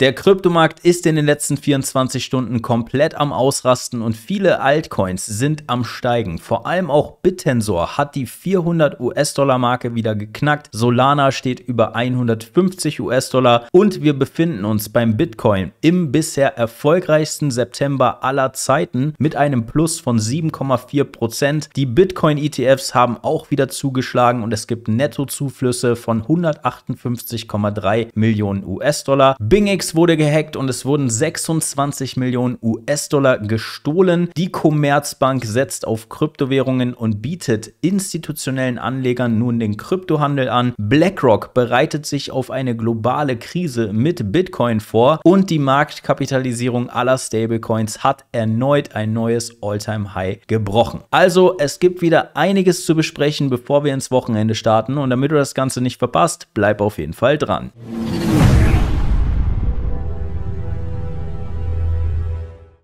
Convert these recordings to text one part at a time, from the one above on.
Der Kryptomarkt ist in den letzten 24 Stunden komplett am Ausrasten und viele Altcoins sind am Steigen. Vor allem auch Bittensor hat die 400 US-Dollar-Marke wieder geknackt. Solana steht über 150 US-Dollar und wir befinden uns beim Bitcoin im bisher erfolgreichsten September aller Zeiten mit einem Plus von 7,4 Die Bitcoin-ETFs haben auch wieder zugeschlagen und es gibt Nettozuflüsse von 158,3 Millionen US-Dollar. BingX wurde gehackt und es wurden 26 Millionen US-Dollar gestohlen. Die Commerzbank setzt auf Kryptowährungen und bietet institutionellen Anlegern nun den Kryptohandel an. BlackRock bereitet sich auf eine globale Krise mit Bitcoin vor und die Marktkapitalisierung aller Stablecoins hat erneut ein neues All-Time-High gebrochen. Also es gibt wieder einiges zu besprechen, bevor wir ins Wochenende starten und damit du das Ganze nicht verpasst, bleib auf jeden Fall dran.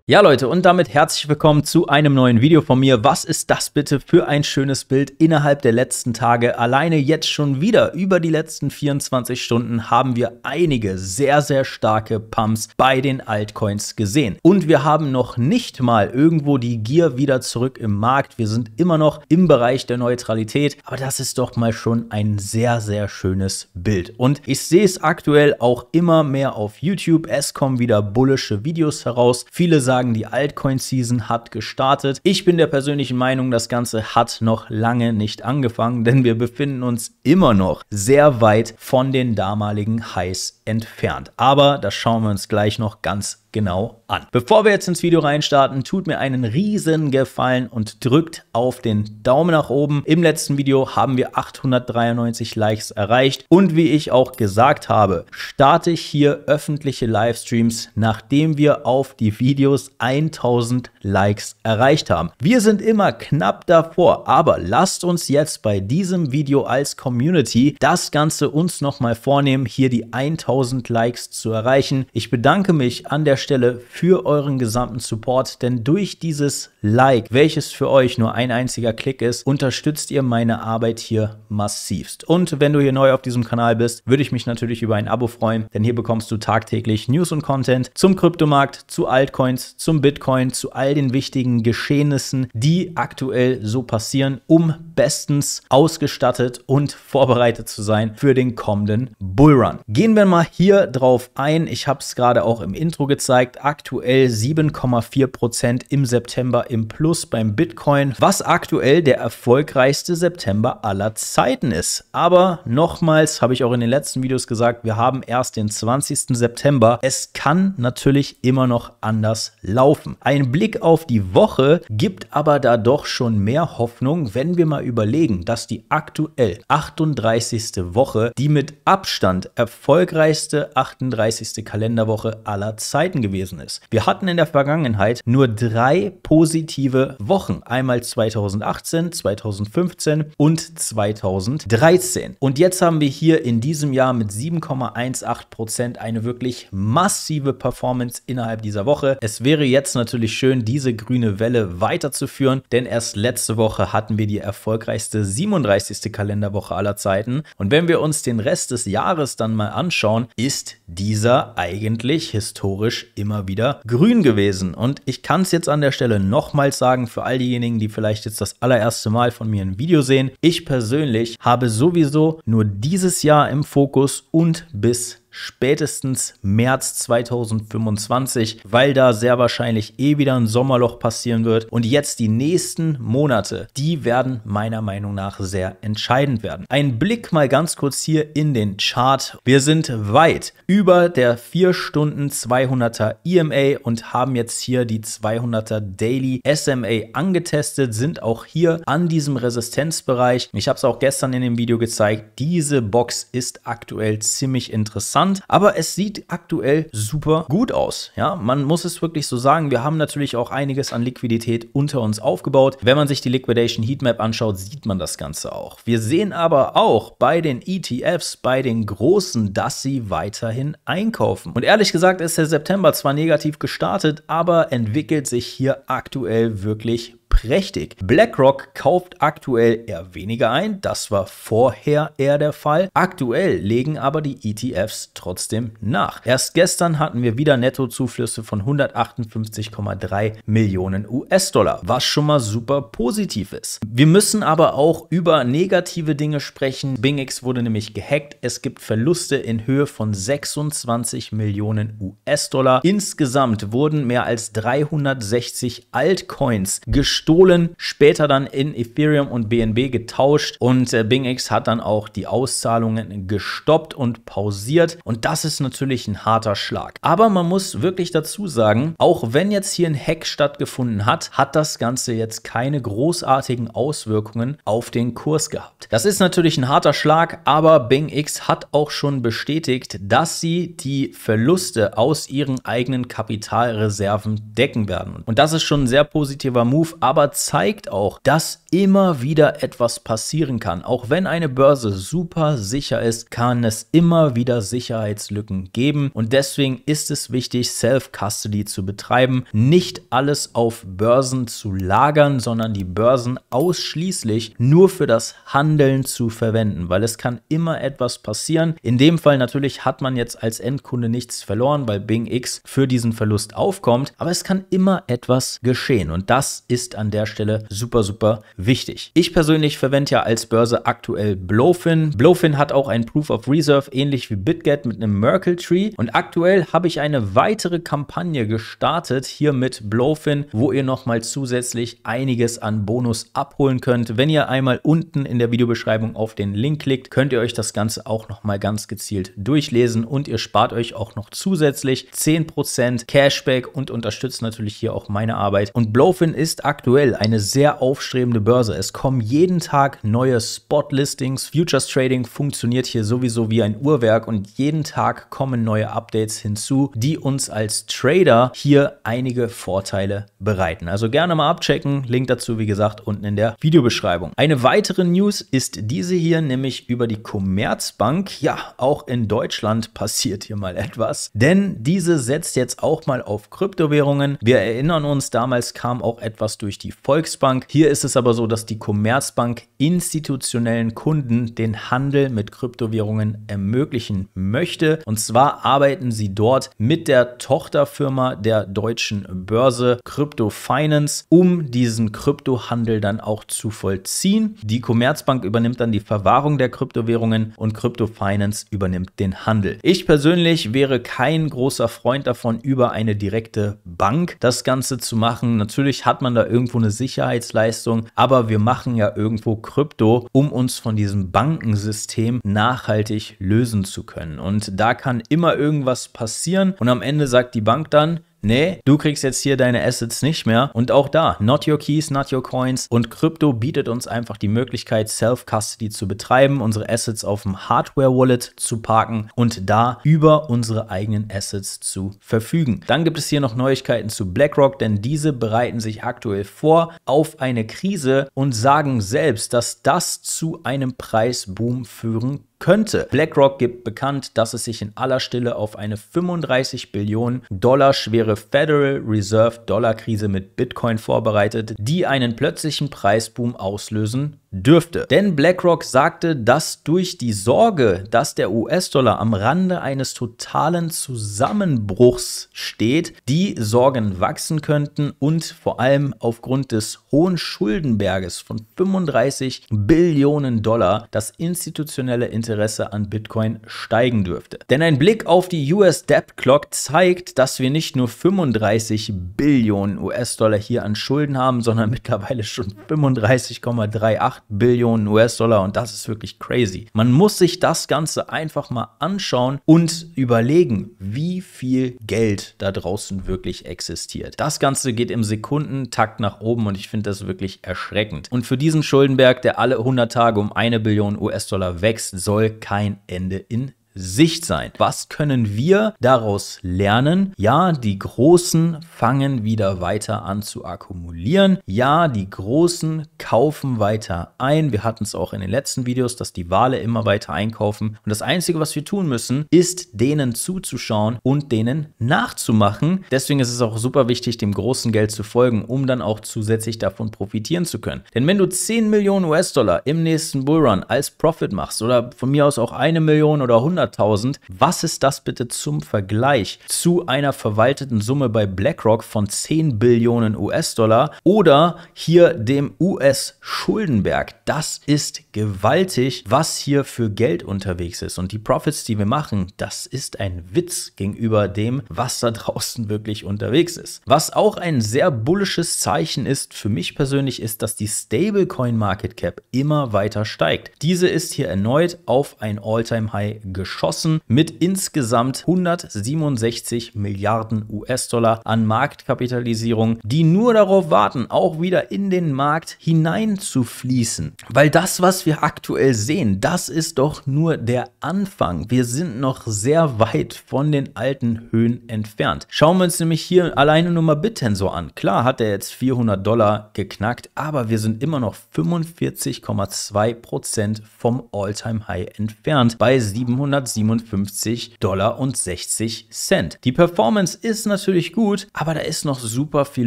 Ja Leute, und damit herzlich willkommen zu einem neuen Video von mir. Was ist das bitte für ein schönes Bild innerhalb der letzten Tage? Alleine jetzt schon wieder über die letzten 24 Stunden haben wir einige sehr, sehr starke Pumps bei den Altcoins gesehen. Und wir haben noch nicht mal irgendwo die Gier wieder zurück im Markt. Wir sind immer noch im Bereich der Neutralität, aber das ist doch mal schon ein sehr, sehr schönes Bild. Und ich sehe es aktuell auch immer mehr auf YouTube. Es kommen wieder bullische Videos heraus. Viele sagen, sagen, die Altcoin-Season hat gestartet. Ich bin der persönlichen Meinung, das Ganze hat noch lange nicht angefangen, denn wir befinden uns immer noch sehr weit von den damaligen Highs entfernt. Aber das schauen wir uns gleich noch ganz genau an. Bevor wir jetzt ins Video reinstarten, tut mir einen riesen Gefallen und drückt auf den Daumen nach oben. Im letzten Video haben wir 893 Likes erreicht und wie ich auch gesagt habe, starte ich hier öffentliche Livestreams, nachdem wir auf die Videos 1000 Likes erreicht haben. Wir sind immer knapp davor, aber lasst uns jetzt bei diesem Video als Community das Ganze uns nochmal vornehmen, hier die 1000 1000 Likes zu erreichen. Ich bedanke mich an der Stelle für euren gesamten Support, denn durch dieses Like, welches für euch nur ein einziger Klick ist, unterstützt ihr meine Arbeit hier massivst. Und wenn du hier neu auf diesem Kanal bist, würde ich mich natürlich über ein Abo freuen, denn hier bekommst du tagtäglich News und Content zum Kryptomarkt, zu Altcoins, zum Bitcoin, zu all den wichtigen Geschehnissen, die aktuell so passieren, um bestens ausgestattet und vorbereitet zu sein für den kommenden Bullrun. Gehen wir mal hier drauf ein. Ich habe es gerade auch im Intro gezeigt. Aktuell 7,4% Prozent im September im Plus beim Bitcoin, was aktuell der erfolgreichste September aller Zeiten ist. Aber nochmals habe ich auch in den letzten Videos gesagt, wir haben erst den 20. September. Es kann natürlich immer noch anders laufen. Ein Blick auf die Woche gibt aber da doch schon mehr Hoffnung, wenn wir mal überlegen, dass die aktuell 38. Woche die mit Abstand erfolgreichste 38. Kalenderwoche aller Zeiten gewesen ist. Wir hatten in der Vergangenheit nur drei positive positive Wochen. Einmal 2018, 2015 und 2013. Und jetzt haben wir hier in diesem Jahr mit 7,18% Prozent eine wirklich massive Performance innerhalb dieser Woche. Es wäre jetzt natürlich schön, diese grüne Welle weiterzuführen, denn erst letzte Woche hatten wir die erfolgreichste 37. Kalenderwoche aller Zeiten. Und wenn wir uns den Rest des Jahres dann mal anschauen, ist dieser eigentlich historisch immer wieder grün gewesen. Und ich kann es jetzt an der Stelle noch nochmals sagen, für all diejenigen, die vielleicht jetzt das allererste Mal von mir ein Video sehen, ich persönlich habe sowieso nur dieses Jahr im Fokus und bis spätestens März 2025, weil da sehr wahrscheinlich eh wieder ein Sommerloch passieren wird. Und jetzt die nächsten Monate, die werden meiner Meinung nach sehr entscheidend werden. Ein Blick mal ganz kurz hier in den Chart. Wir sind weit über der 4 Stunden 200er EMA und haben jetzt hier die 200er Daily SMA angetestet, sind auch hier an diesem Resistenzbereich. Ich habe es auch gestern in dem Video gezeigt. Diese Box ist aktuell ziemlich interessant interessant, aber es sieht aktuell super gut aus. Ja, man muss es wirklich so sagen. Wir haben natürlich auch einiges an Liquidität unter uns aufgebaut. Wenn man sich die Liquidation Heatmap anschaut, sieht man das Ganze auch. Wir sehen aber auch bei den ETFs, bei den großen, dass sie weiterhin einkaufen. Und ehrlich gesagt ist der September zwar negativ gestartet, aber entwickelt sich hier aktuell wirklich prächtig. BlackRock kauft aktuell eher weniger ein, das war vorher eher der Fall. Aktuell legen aber die ETFs trotzdem nach. Erst gestern hatten wir wieder Nettozuflüsse von 158,3 Millionen US-Dollar, was schon mal super positiv ist. Wir müssen aber auch über negative Dinge sprechen. BingX wurde nämlich gehackt. Es gibt Verluste in Höhe von 26 Millionen US-Dollar. Insgesamt wurden mehr als 360 Altcoins gestorben gestohlen, später dann in Ethereum und BNB getauscht und äh, BingX hat dann auch die Auszahlungen gestoppt und pausiert und das ist natürlich ein harter Schlag. Aber man muss wirklich dazu sagen, auch wenn jetzt hier ein Hack stattgefunden hat, hat das Ganze jetzt keine großartigen Auswirkungen auf den Kurs gehabt. Das ist natürlich ein harter Schlag, aber BingX hat auch schon bestätigt, dass sie die Verluste aus ihren eigenen Kapitalreserven decken werden. Und das ist schon ein sehr positiver Move, aber aber zeigt auch, dass immer wieder etwas passieren kann. Auch wenn eine Börse super sicher ist, kann es immer wieder Sicherheitslücken geben und deswegen ist es wichtig, Self-Custody zu betreiben, nicht alles auf Börsen zu lagern, sondern die Börsen ausschließlich nur für das Handeln zu verwenden, weil es kann immer etwas passieren. In dem Fall natürlich hat man jetzt als Endkunde nichts verloren, weil Bing X für diesen Verlust aufkommt, aber es kann immer etwas geschehen und das ist an der Stelle super, super wichtig. Ich persönlich verwende ja als Börse aktuell Blowfin. Blowfin hat auch ein Proof of Reserve, ähnlich wie BitGet mit einem Merkle Tree. Und aktuell habe ich eine weitere Kampagne gestartet hier mit Blowfin, wo ihr nochmal zusätzlich einiges an Bonus abholen könnt. Wenn ihr einmal unten in der Videobeschreibung auf den Link klickt, könnt ihr euch das Ganze auch nochmal ganz gezielt durchlesen und ihr spart euch auch noch zusätzlich 10% Cashback und unterstützt natürlich hier auch meine Arbeit. Und Blowfin ist aktuell aktuell eine sehr aufstrebende Börse. Es kommen jeden Tag neue Spot-Listings. Futures Trading funktioniert hier sowieso wie ein Uhrwerk und jeden Tag kommen neue Updates hinzu, die uns als Trader hier einige Vorteile bereiten. Also gerne mal abchecken. Link dazu, wie gesagt, unten in der Videobeschreibung. Eine weitere News ist diese hier, nämlich über die Commerzbank. Ja, auch in Deutschland passiert hier mal etwas, denn diese setzt jetzt auch mal auf Kryptowährungen. Wir erinnern uns, damals kam auch etwas durch durch die Volksbank. Hier ist es aber so, dass die Commerzbank institutionellen Kunden den Handel mit Kryptowährungen ermöglichen möchte. Und zwar arbeiten sie dort mit der Tochterfirma der deutschen Börse Crypto Finance, um diesen Kryptohandel dann auch zu vollziehen. Die Commerzbank übernimmt dann die Verwahrung der Kryptowährungen und Crypto Finance übernimmt den Handel. Ich persönlich wäre kein großer Freund davon, über eine direkte Bank das Ganze zu machen. Natürlich hat man da irgendwie irgendwo eine Sicherheitsleistung, aber wir machen ja irgendwo Krypto, um uns von diesem Bankensystem nachhaltig lösen zu können. Und da kann immer irgendwas passieren und am Ende sagt die Bank dann, nee, du kriegst jetzt hier deine Assets nicht mehr. Und auch da, not your keys, not your coins. Und Krypto bietet uns einfach die Möglichkeit, Self-Custody zu betreiben, unsere Assets auf dem Hardware-Wallet zu parken und da über unsere eigenen Assets zu verfügen. Dann gibt es hier noch Neuigkeiten zu BlackRock, denn diese bereiten sich aktuell vor auf eine Krise und sagen selbst, dass das zu einem Preisboom führen könnte. BlackRock gibt bekannt, dass es sich in aller Stille auf eine 35 Billionen Dollar schwere Federal Reserve Dollar Krise mit Bitcoin vorbereitet, die einen plötzlichen Preisboom auslösen dürfte. Denn BlackRock sagte, dass durch die Sorge, dass der US-Dollar am Rande eines totalen Zusammenbruchs steht, die Sorgen wachsen könnten und vor allem aufgrund des hohen Schuldenberges von 35 Billionen Dollar das institutionelle Interesse an Bitcoin steigen dürfte. Denn ein Blick auf die US Debt Clock zeigt, dass wir nicht nur 35 Billionen US-Dollar hier an Schulden haben, sondern mittlerweile schon 35,38 Billionen US-Dollar und das ist wirklich crazy. Man muss sich das Ganze einfach mal anschauen und überlegen, wie viel Geld da draußen wirklich existiert. Das Ganze geht im Sekundentakt nach oben und ich finde das wirklich erschreckend. Und für diesen Schuldenberg, der alle 100 Tage um eine Billion US-Dollar wächst, soll kein Ende in Sicht sein. Was können wir daraus lernen? Ja, die Großen fangen wieder weiter an zu akkumulieren. Ja, die Großen kaufen weiter ein. Wir hatten es auch in den letzten Videos, dass die Wale immer weiter einkaufen. Und das Einzige, was wir tun müssen, ist denen zuzuschauen und denen nachzumachen. Deswegen ist es auch super wichtig, dem großen Geld zu folgen, um dann auch zusätzlich davon profitieren zu können. Denn wenn du 10 Millionen US-Dollar im nächsten Bullrun als Profit machst oder von mir aus auch eine Million oder 100 100.000. Was ist das bitte zum Vergleich zu einer verwalteten Summe bei BlackRock von 10 Billionen US-Dollar oder hier dem US-Schuldenberg? Das ist gewaltig, was hier für Geld unterwegs ist. Und die Profits, die wir machen, das ist ein Witz gegenüber dem, was da draußen wirklich unterwegs ist. Was auch ein sehr bullisches Zeichen ist für mich persönlich, ist, dass die Stablecoin Market Cap immer weiter steigt. Diese ist hier erneut auf ein All-Time-High gestiegen geschossen mit insgesamt 167 Milliarden US-Dollar an Marktkapitalisierung, die nur darauf warten, auch wieder in den Markt hineinzufließen. Weil das, was wir aktuell sehen, das ist doch nur der Anfang. Wir sind noch sehr weit von den alten Höhen entfernt. Schauen wir uns nämlich hier alleine nur mal BitTensor an. Klar hat er jetzt 400 Dollar geknackt, aber wir sind immer noch 45,2% Prozent vom All-Time-High entfernt bei 700 157 Dollar und 60 Cent. Die Performance ist natürlich gut, aber da ist noch super viel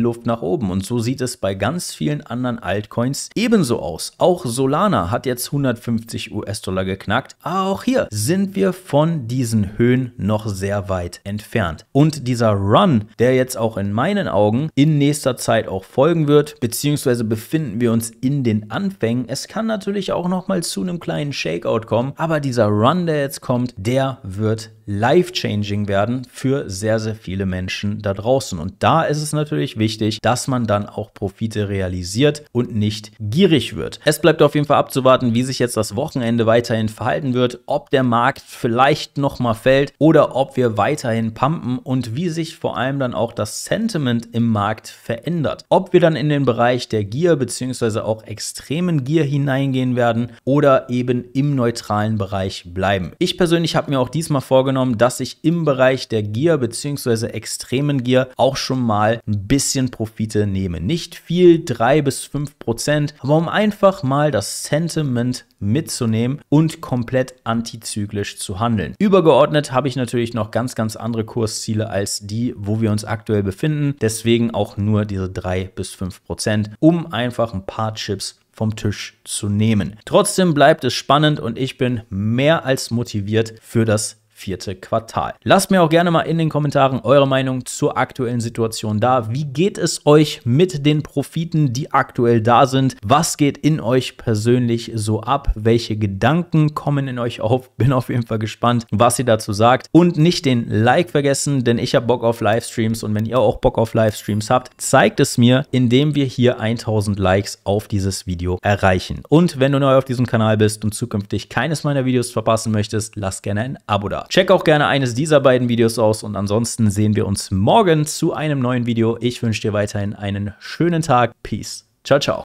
Luft nach oben und so sieht es bei ganz vielen anderen Altcoins ebenso aus. Auch Solana hat jetzt 150 US-Dollar geknackt. Auch hier sind wir von diesen Höhen noch sehr weit entfernt. Und dieser Run, der jetzt auch in meinen Augen in nächster Zeit auch folgen wird, beziehungsweise befinden wir uns in den Anfängen. Es kann natürlich auch noch mal zu einem kleinen Shakeout kommen, aber dieser Run, der jetzt kommt, kommt, der wird life-changing werden für sehr, sehr viele Menschen da draußen. Und da ist es natürlich wichtig, dass man dann auch Profite realisiert und nicht gierig wird. Es bleibt auf jeden Fall abzuwarten, wie sich jetzt das Wochenende weiterhin verhalten wird, ob der Markt vielleicht nochmal fällt oder ob wir weiterhin pumpen und wie sich vor allem dann auch das Sentiment im Markt verändert. Ob wir dann in den Bereich der Gier bzw. auch extremen Gier hineingehen werden oder eben im neutralen Bereich bleiben. Ich persönlich habe mir auch diesmal vorgenommen, vorgenommen, dass ich im Bereich der Gier bzw. extremen Gier auch schon mal ein bisschen Profite nehme. Nicht viel, 3 bis 5 Prozent, aber um einfach mal das Sentiment mitzunehmen und komplett antizyklisch zu handeln. Übergeordnet habe ich natürlich noch ganz, ganz andere Kursziele als die, wo wir uns aktuell befinden. Deswegen auch nur diese 3 bis 5 Prozent, um einfach ein paar Chips vom Tisch zu nehmen. Trotzdem bleibt es spannend und ich bin mehr als motiviert für das vierte Quartal. Lasst mir auch gerne mal in den Kommentaren eure Meinung zur aktuellen Situation da. Wie geht es euch mit den Profiten, die aktuell da sind? Was geht in euch persönlich so ab? Welche Gedanken kommen in euch auf? Bin auf jeden Fall gespannt, was ihr dazu sagt. Und nicht den Like vergessen, denn ich habe Bock auf Livestreams und wenn ihr auch Bock auf Livestreams habt, zeigt es mir, indem wir hier 1000 Likes auf dieses Video erreichen. Und wenn du neu auf diesem Kanal bist und zukünftig keines meiner Videos verpassen möchtest, lass gerne ein Abo da. Check auch gerne eines dieser beiden Videos aus und ansonsten sehen wir uns morgen zu einem neuen Video. Ich wünsche dir weiterhin einen schönen Tag. Peace. Ciao, ciao.